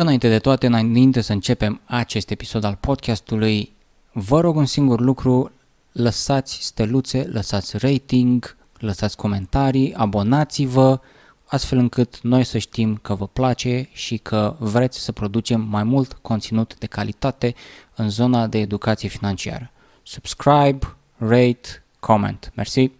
Înainte de toate, înainte să începem acest episod al podcastului, vă rog un singur lucru, lăsați steluțe, lăsați rating, lăsați comentarii, abonați-vă, astfel încât noi să știm că vă place și că vreți să producem mai mult conținut de calitate în zona de educație financiară. Subscribe, rate, comment. Mersi!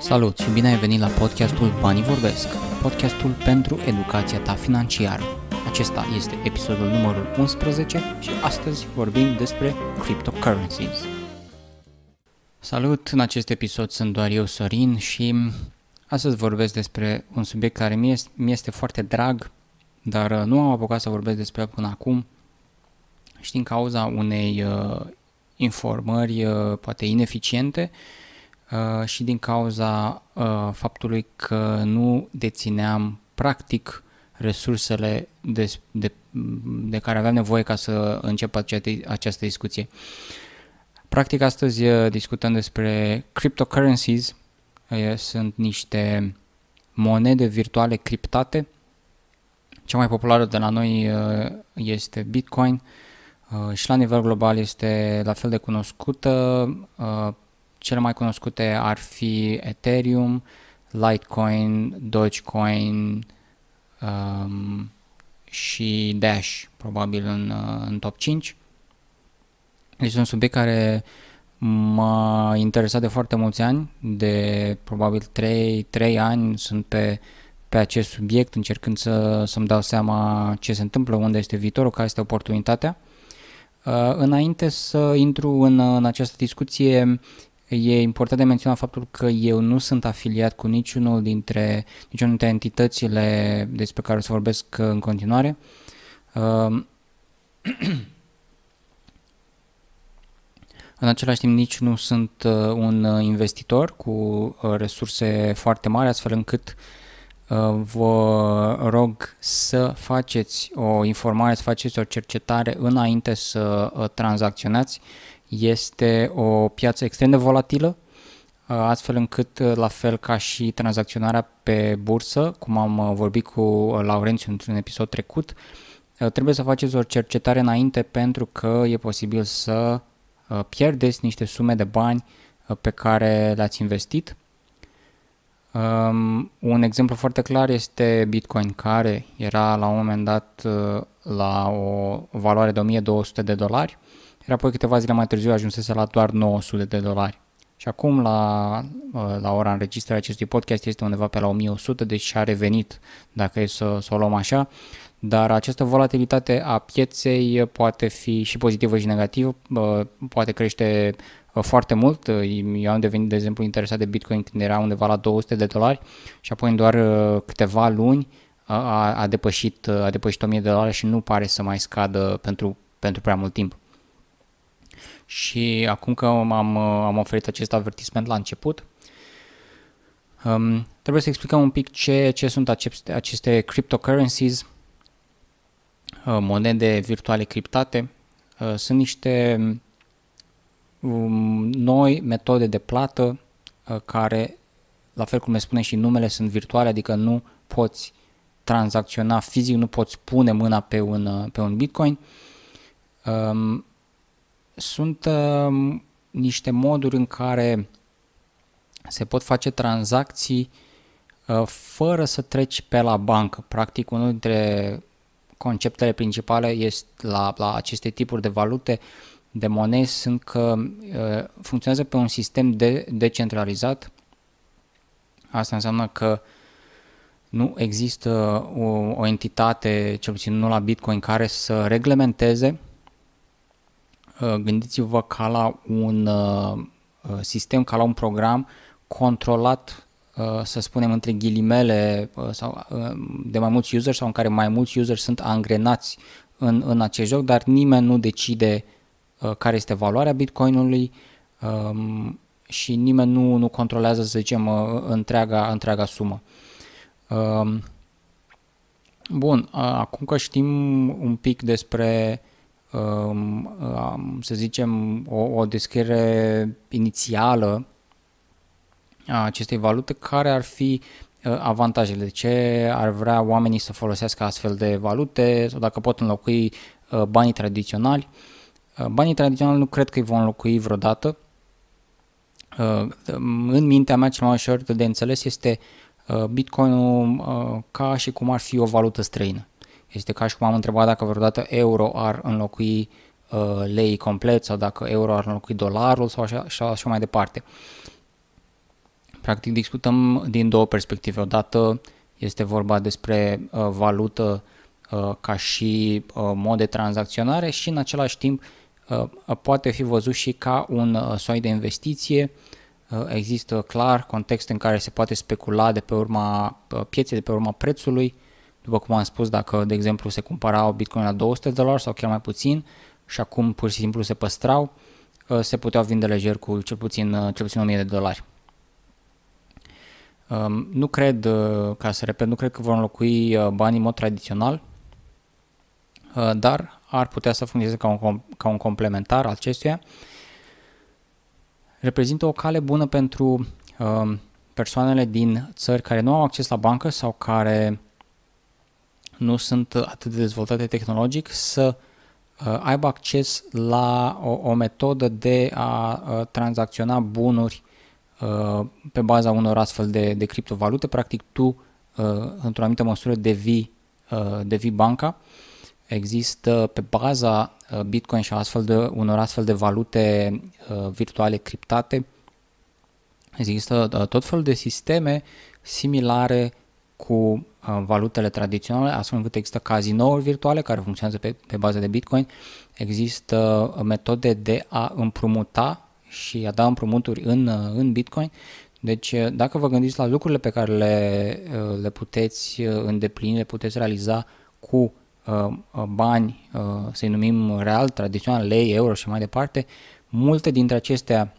Salut și bine ai venit la podcastul Banii Vorbesc! podcastul pentru educația ta financiară. Acesta este episodul numărul 11 și astăzi vorbim despre cryptocurrencies. Salut, în acest episod sunt doar eu, Sorin, și astăzi vorbesc despre un subiect care mi este, mi foarte drag, dar uh, nu am apucat să vorbesc despre el până acum și din cauza unei uh, informări uh, poate ineficiente uh, Uh, și din cauza uh, faptului că nu dețineam practic resursele de, de, de care aveam nevoie ca să încep această discuție. Practic astăzi uh, discutăm despre cryptocurrencies, uh, sunt niște monede virtuale criptate. Cea mai populară de la noi este Bitcoin și la nivel global este la fel de cunoscută. Cele mai cunoscute ar fi Ethereum, Litecoin, Dogecoin um, și Dash, probabil în, uh, în top 5. Este un subiect care m-a interesat de foarte mulți ani, de probabil 3, 3 ani sunt pe, pe acest subiect, încercând să, să-mi dau seama ce se întâmplă, unde este viitorul, care este oportunitatea. Uh, înainte să intru în, în această discuție, E important de menționat faptul că eu nu sunt afiliat cu niciunul dintre, niciunul dintre entitățile despre care o să vorbesc în continuare. În același timp, nici nu sunt uh, un uh, investitor cu uh, resurse foarte mari, astfel încât vă rog să faceți o informare, să faceți o cercetare înainte să tranzacționați este o piață extrem de volatilă, uh, astfel încât, uh, la fel ca și tranzacționarea pe bursă, cum am uh, vorbit cu Laurențiu într-un episod trecut, trebuie să faceți o cercetare înainte pentru că e posibil să pierdeți niște sume de bani pe care le-ați investit. Um, un exemplu foarte clar este Bitcoin care era la un moment dat la o valoare de 1200 de dolari iar apoi câteva zile mai târziu ajunsese la doar 900 de dolari. Și acum, la, uh, la ora înregistrării acestui podcast, este undeva pe la 1100, deci a revenit, dacă e să, să o luăm așa. Dar această volatilitate a pieței poate fi și pozitivă și negativă, poate crește foarte mult. Eu am devenit, de exemplu, interesat de Bitcoin când era undeva la 200 de dolari și apoi în doar uh, câteva luni a, a, depășit, a depășit 1000 de dolari și nu pare să mai scadă pentru, pentru prea mult timp. Și acum că am, am oferit acest avertisment la început, um, trebuie să explicăm un pic ce, ce sunt aceste, aceste cryptocurrencies, uh, monede virtuale criptate. Uh, sunt niște um, noi metode de plată uh, care, la fel cum le spune și numele, sunt virtuale, adică nu poți tranzacționa fizic, nu poți pune mâna pe un, pe un Bitcoin. Um, sunt uh, niște moduri în care se pot face tranzacții uh, fără să treci pe la bancă. Practic, unul dintre conceptele principale este la, la aceste tipuri de valute, de monede, sunt că uh, funcționează pe un sistem de, decentralizat. Asta înseamnă că nu există uh, o, o entitate, cel puțin nu la Bitcoin, care să reglementeze Uh, gândiți-vă ca la un uh, uh, sistem, ca la un program controlat, să spunem între ghilimele, sau de mai mulți useri sau în care mai mulți useri sunt angrenați în, în acest joc, dar nimeni nu decide care este valoarea bitcoinului um, și nimeni nu, nu controlează, să zicem, întreaga, întreaga sumă. Um, bun, acum că știm un pic despre uh, Um, um, să zicem, o, o descriere inițială a acestei valute, care ar fi uh, avantajele, de ce ar vrea oamenii să folosească astfel de valute sau dacă pot înlocui uh, banii tradiționali. Uh, banii tradiționali nu cred că îi vom înlocui vreodată. În mintea mea cel mai ușor de înțeles este Bitcoin-ul ca și cum ar fi o valută străină. Este ca și cum am întrebat dacă vreodată euro ar înlocui uh, lei complet sau dacă euro ar înlocui dolarul sau așa, așa, așa mai departe. Practic discutăm din două perspective. Odată este vorba despre uh, valută uh, ca și uh, mod de tranzacționare și în același timp uh, poate fi văzut și ca un uh, soi de investiție uh, există clar context în care se poate specula de pe urma uh, pieței, de pe urma prețului după cum am spus, dacă, de exemplu, se cumpărau Bitcoin la 200 de dolari sau chiar mai puțin și acum pur și simplu se păstrau, uh, se puteau vinde lejer cu cel puțin, uh, cel puțin 1000 de dolari. Um, nu cred, uh, ca să repet, nu cred că vor înlocui banii în mod tradițional, dar ar putea să funcționeze ca un, ca un complementar acestuia. Reprezintă o cale bună pentru um, persoanele din țări care nu au acces la bancă sau care nu sunt atât de dezvoltate tehnologic, să uh, aibă acces la o, o metodă de a uh, tranzacționa bunuri uh, pe baza unor astfel de, de criptovalute. Practic, tu, într-o anumită măsură, devii, devii banca. Există pe baza Bitcoin și astfel de, unor astfel de valute virtuale criptate, există tot felul de sisteme similare cu Uh, valutele tradiționale, astfel încât există cazinouri virtuale care funcționează pe, pe bază de Bitcoin, există uh, metode de a împrumuta și a da împrumuturi în, uh, în Bitcoin. Deci, dacă vă gândiți la lucrurile pe care le, le puteți îndeplini, le puteți realiza cu bani, să-i numim real, tradițional, lei, euro și mai departe, multe dintre acestea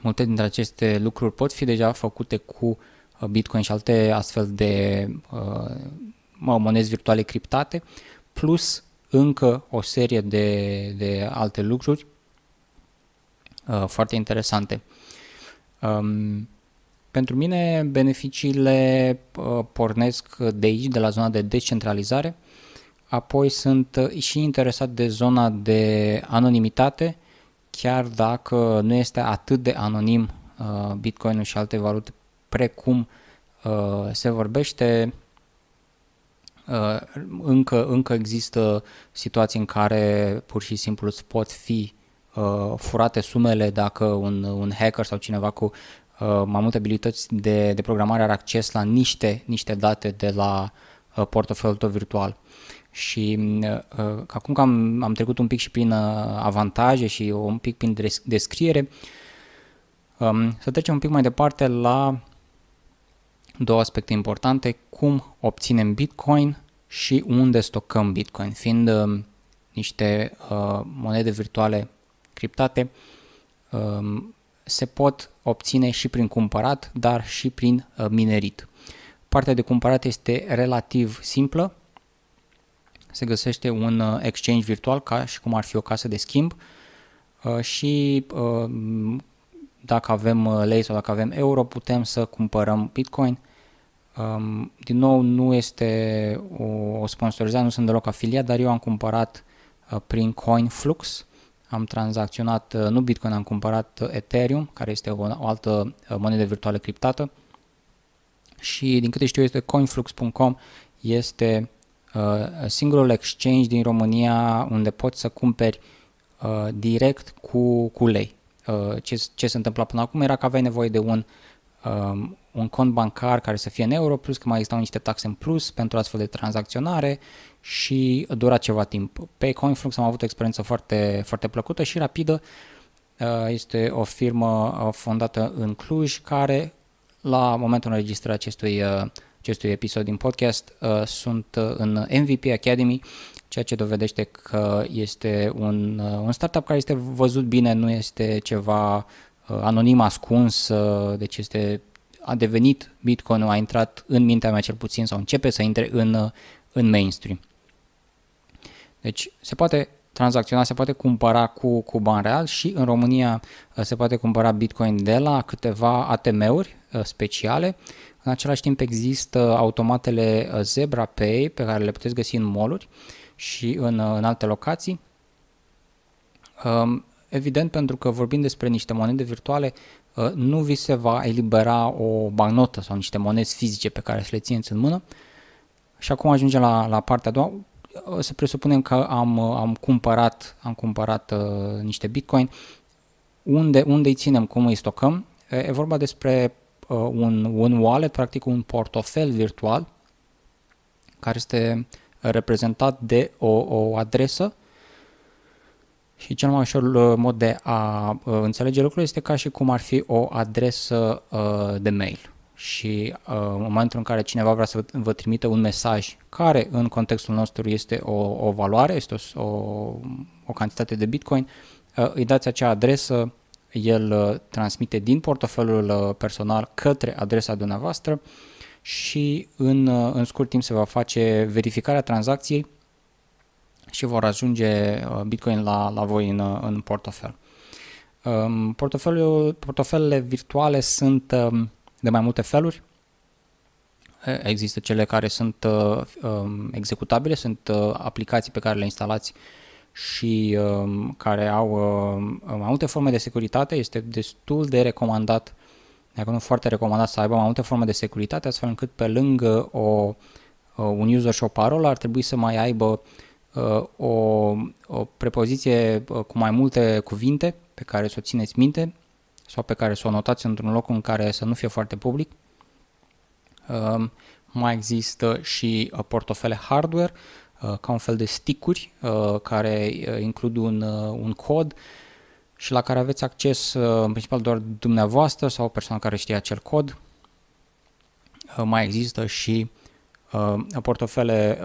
multe dintre aceste lucruri pot fi deja făcute cu Bitcoin și alte astfel de uh, monezi virtuale criptate, plus încă o serie de, de alte lucruri uh, foarte interesante. Um, pentru mine, beneficiile uh, pornesc de aici, de la zona de decentralizare, apoi sunt uh, și interesat de zona de anonimitate, chiar dacă nu este atât de anonim uh, Bitcoin-ul și alte valute precum uh, se vorbește, uh, încă, încă există situații în care pur și simplu îți pot fi uh, furate sumele dacă un, un hacker sau cineva cu uh, mai multe abilități de, de programare are acces la niște, niște date de la uh, portofelul tău virtual. Și uh, uh acum că am, am trecut un pic și prin uh, avantaje și un pic prin descriere, um, să trecem un pic mai departe la două aspecte importante, cum obținem Bitcoin și unde stocăm Bitcoin, fiind uh, niște uh, monede virtuale criptate, uh, se pot obține și prin cumpărat, dar și prin uh, minerit. Partea de cumpărat este relativ simplă, se găsește un uh, exchange virtual ca și cum ar fi o casă de schimb uh, și uh, dacă avem uh, lei sau dacă avem euro, putem să cumpărăm Bitcoin. Um, din nou, nu este o, o sponsorizare, nu sunt deloc afiliat, dar eu am cumpărat uh, prin CoinFlux, am tranzacționat, uh, nu Bitcoin, am cumpărat uh, Ethereum, care este o, o altă uh, monedă virtuală criptată și din câte știu este coinflux.com, este uh, singurul exchange din România unde poți să cumperi uh, direct cu, cu lei. Uh, ce, ce se întâmpla până acum era că aveai nevoie de un, um, un cont bancar care să fie în euro, plus că mai existau niște taxe în plus pentru astfel de tranzacționare și dura ceva timp. Pe CoinFlux am avut o experiență foarte, foarte plăcută și rapidă. Uh, este o firmă uh, fondată în Cluj care la momentul înregistrării acestui, acestui episod din podcast sunt în MVP Academy ceea ce dovedește că este un, uh, un startup care este văzut bine, nu este ceva uh, anonim ascuns, uh, deci este a devenit Bitcoin, a intrat în mintea mea cel puțin sau începe să intre în, în mainstream. Deci se poate tranzacționa, se poate cumpăra cu, cu bani real și în România se poate cumpăra Bitcoin de la câteva ATM-uri speciale. În același timp există automatele Zebra Pay pe care le puteți găsi în mall și în, uh, în alte locații. Um, evident, pentru că vorbim despre niște monede virtuale, uh, nu vi se va elibera o bagnotă sau niște monede fizice pe care să le țineți în mână. Și acum ajungem la, la partea a doua. Uh, să presupunem că am, am cumpărat, am cumpărat uh, niște bitcoin. Unde, unde îi ținem, cum îi stocăm? E, e vorba despre uh, un, un wallet, practic un portofel virtual, care este uh, reprezentat de o, o adresă și cel mai ușor uh, mod de a uh, înțelege lucrurile este ca și cum ar fi o adresă uh, de mail. Și în momentul în care cineva vrea să vă trimite un mesaj care în contextul nostru este o, o valoare, este o, o, o cantitate de bitcoin, îi dați acea adresă, el transmite din portofelul personal către adresa dumneavoastră, și în, uh, în scurt timp se va face verificarea tranzacției și vor ajunge uh, Bitcoin la, la voi în, uh, în portofel. Um, Portofeliul, portofelele virtuale sunt um, de mai multe feluri. Există cele care sunt um, executabile, sunt aplicații pe care le instalați și care au mai multe forme de securitate. Este destul de recomandat de acolo foarte recomandat să aibă mai multe forme de securitate, astfel încât pe lângă o, un user și o parolă ar trebui să mai aibă uh, o, o prepoziție uh, cu mai multe cuvinte pe care să o țineți minte sau pe care să o notați într-un loc în care să nu fie foarte public. Uh, mai există și portofele hardware, ca un fel de sticuri care includ un, un cod și la care aveți acces uh, în principal doar dumneavoastră sau o persoană care știe acel cod. Uh, mai există și uh, portofele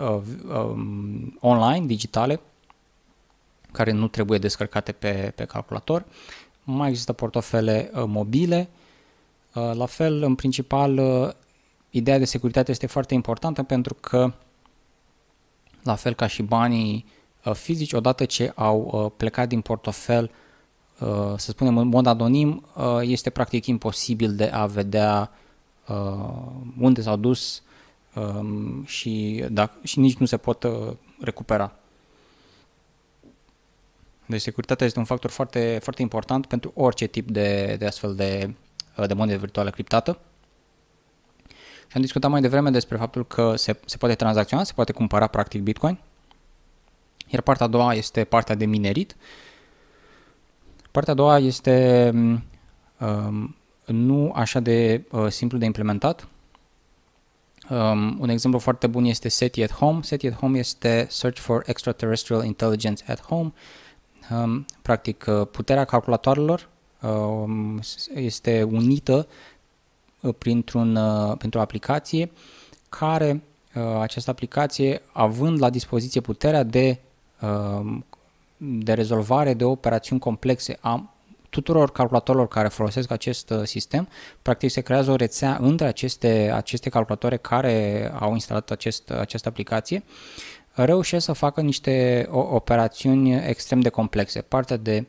um, online, digitale, care nu trebuie descărcate pe, pe calculator. Mai există portofele mobile. La fel, în principal, ideea de securitate este foarte importantă pentru că, la fel ca și banii fizici, odată ce au plecat din portofel, Uh, să spunem, în mod anonim, uh, este practic imposibil de a vedea uh, unde s-au dus um, și, da, și nici nu se pot recupera. Deci securitatea este un factor foarte, foarte important pentru orice tip de, de astfel de, de monedă virtuală criptată. Și am discutat mai devreme despre faptul că se, se poate tranzacționa, se poate cumpăra practic Bitcoin. Iar partea a doua este partea de minerit. Uh, Partea a doua este mm, um, nu așa de uh, simplu de implementat. Um, un exemplu foarte bun este SETI at Home. SETI at Home este Search for Extraterrestrial Intelligence at Home. Um, practic, uh, puterea calculatoarelor um, este unită uh, printr-un, uh, printr-o aplicație care, uh, această aplicație, având la dispoziție puterea de um, de rezolvare de operațiuni complexe a tuturor calculatorilor care folosesc acest uh, sistem, practic se creează o rețea între aceste, aceste calculatoare care au instalat acest, uh, această aplicație, reușesc să facă niște operațiuni extrem de complexe. Partea de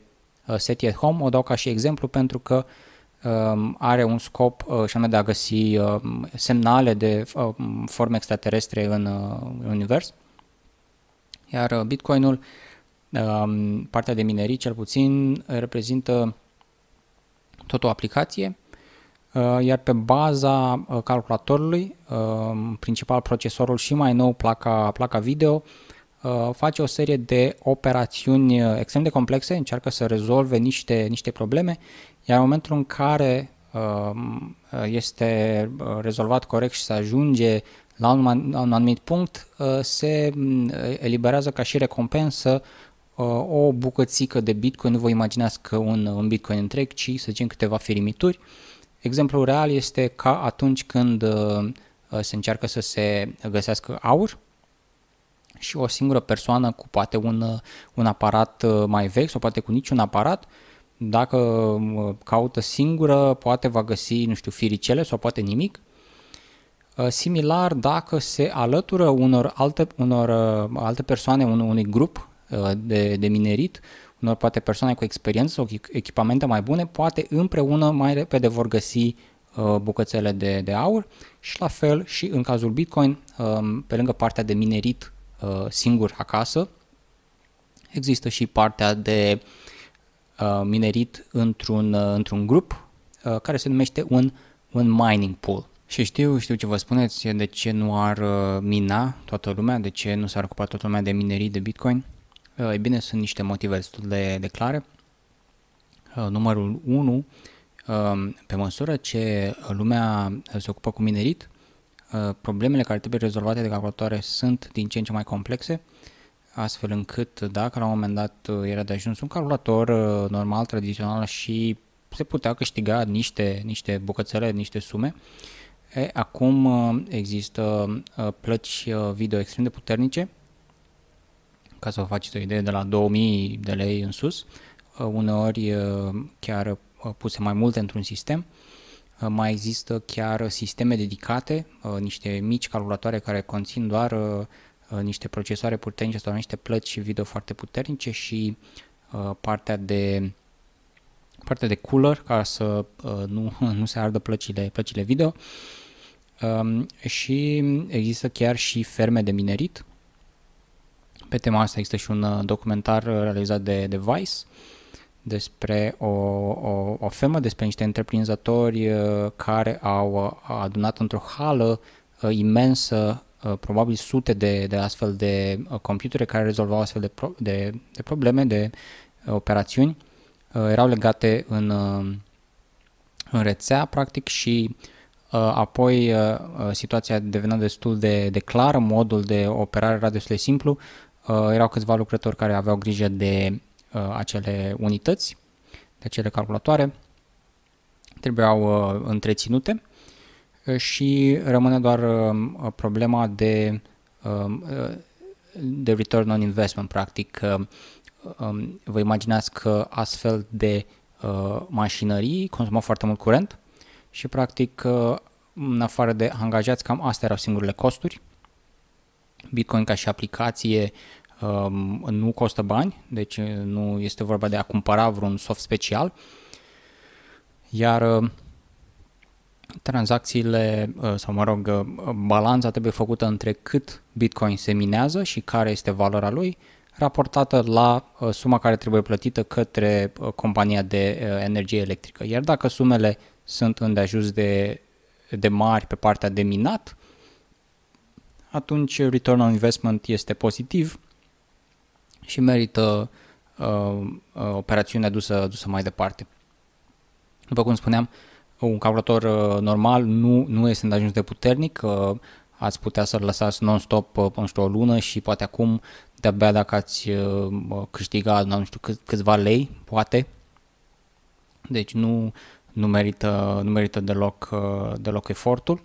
uh, SETI at Home o dau ca și exemplu pentru că um, are un scop și anume de a găsi um, semnale de um, forme extraterestre în univers, iar Bitcoinul ul partea de minerii cel puțin reprezintă tot o aplicație, uh, iar pe baza uh, calculatorului, uh, principal procesorul și mai nou placa, placa video, face o serie de operațiuni extrem de complexe, încearcă să rezolve niște, niște probleme, iar în momentul în care um, este rezolvat corect și se ajunge la un, la un anumit punct, se mm, eliberează ca și recompensă Uh, o bucățică de bitcoin, nu vă imaginați că un, un bitcoin întreg, ci să zicem câteva firimituri. Exemplul real este ca atunci când uh, uh, se încearcă să se găsească aur și o singură persoană cu poate un, un aparat mai vechi sau poate cu niciun aparat, dacă caută singură, poate va găsi, nu știu, firicele sau poate nimic. Similar, dacă se alătură unor alte, unor alte persoane, unui, unui grup Uh, de, de minerit, unor poate persoane cu experiență sau echipamente mai bune, poate împreună mai repede vor găsi uh, bucățele de, de aur și la fel și în cazul Bitcoin, um, pe lângă partea de minerit uh, singur acasă, există și partea de minerit într-un, într-un grup care se numește un, un mining pool. Și știu, știu ce vă spuneți, de ce nu ar mina toată lumea, de ce nu s-ar ocupa toată lumea de minerii de Bitcoin. E bine, sunt niște motive destul de, de clare. Uh, numărul 1, um, pe măsură ce lumea se ocupă cu minerit, uh, problemele care trebuie rezolvate de calculatoare sunt din ce în ce mai complexe, astfel încât dacă la un moment dat uh, era de ajuns un calculator normal, tradițional și se putea câștiga niște, niște bucățele, niște sume, e, acum există plăci video extrem de puternice ca să vă faceți o idee, de la 2000 de lei în sus, uh, uneori uh, chiar uh, puse mai multe într-un sistem. Mai există chiar sisteme dedicate, niște mici calculatoare care conțin doar niște procesoare puternice sau niște plăci și video foarte puternice și partea de partea de cooler ca să nu, nu se ardă plăcile, plăcile video. Um, și există chiar și ferme de minerit pe tema asta există și un uh, documentar uh, realizat de, de Vice despre o, o, o femă, despre niște întreprinzători uh, care au adunat într-o hală imensă probabil sute de, de astfel de computere care rezolvau astfel de, pro, de, de probleme, de operațiuni, erau legate în, în rețea, practic, și apoi situația devenea destul de, de clară, modul de operare era destul de simplu, Uh, erau câțiva lucrători care aveau grijă de uh, acele unități, de acele calculatoare, trebuiau uh, întreținute și rămâne doar um, problema de, um, de return on investment, practic. Um, vă imaginați că astfel de mașinării consumau foarte mult curent și practic în afară de angajați, cam astea erau singurele costuri Bitcoin ca și aplicație um, nu costă bani, deci uh, nu este vorba de a cumpăra vreun soft special, iar uh, tranzacțiile uh, sau mă rog balanța trebuie făcută între cât Bitcoin se minează și care este valoarea lui raportată la suma care trebuie plătită către compania de energie electrică. Iar dacă sumele sunt îndeajuns de, de mari pe partea de minat, atunci return on investment este pozitiv și merită uh, uh operațiunea dusă, dusă mai departe. După cum spuneam, un calculator uh, normal nu, nu este ajuns de puternic, uh, ați putea să-l lăsați non-stop, uh, nu știu, o lună și poate acum, de-abia dacă ați uh, câștigat, nu știu, câț, câțiva lei, poate. Deci nu, nu merită, nu merită deloc, uh, deloc efortul.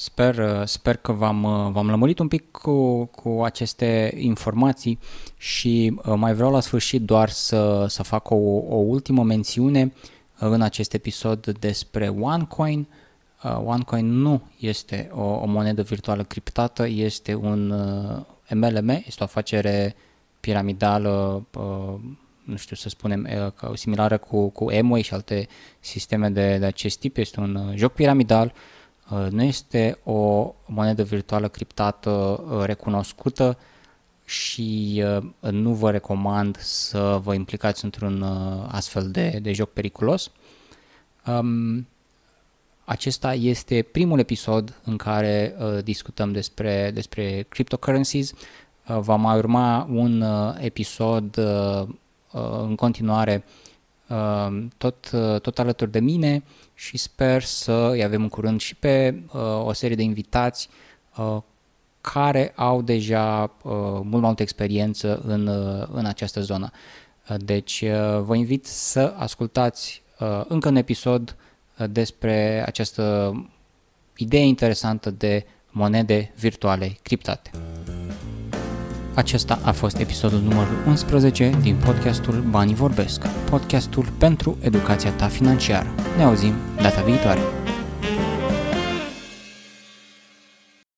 Sper, uh, sper că v-am, uh, v-am lămurit un pic cu, cu aceste informații și uh, mai vreau la sfârșit doar să, să fac o, o ultimă mențiune în acest episod despre OneCoin. OneCoin nu este o, o monedă virtuală criptată, este un MLM, este o afacere piramidală, nu știu să spunem, similară cu, cu Amway și alte sisteme de, de acest tip. Este un joc piramidal Uh, nu este o monedă virtuală criptată uh, recunoscută și uh, nu vă recomand să vă implicați într-un astfel de, de joc periculos. Um, acesta este primul episod în care discutăm despre, despre cryptocurrencies. Va mai urma un episod în continuare uh, Ehm, tot, eh, tot alături de mine și sper să îi avem în curând și pe eh, o serie de invitați eh, care au deja mult mai multă experiență în, în această zonă. Deci vă invit să ascultați încă un episod despre această idee interesantă de monede virtuale criptate. Acesta a fost episodul numărul 11 din podcastul Banii Vorbesc, podcastul pentru educația ta financiară. Ne auzim data viitoare!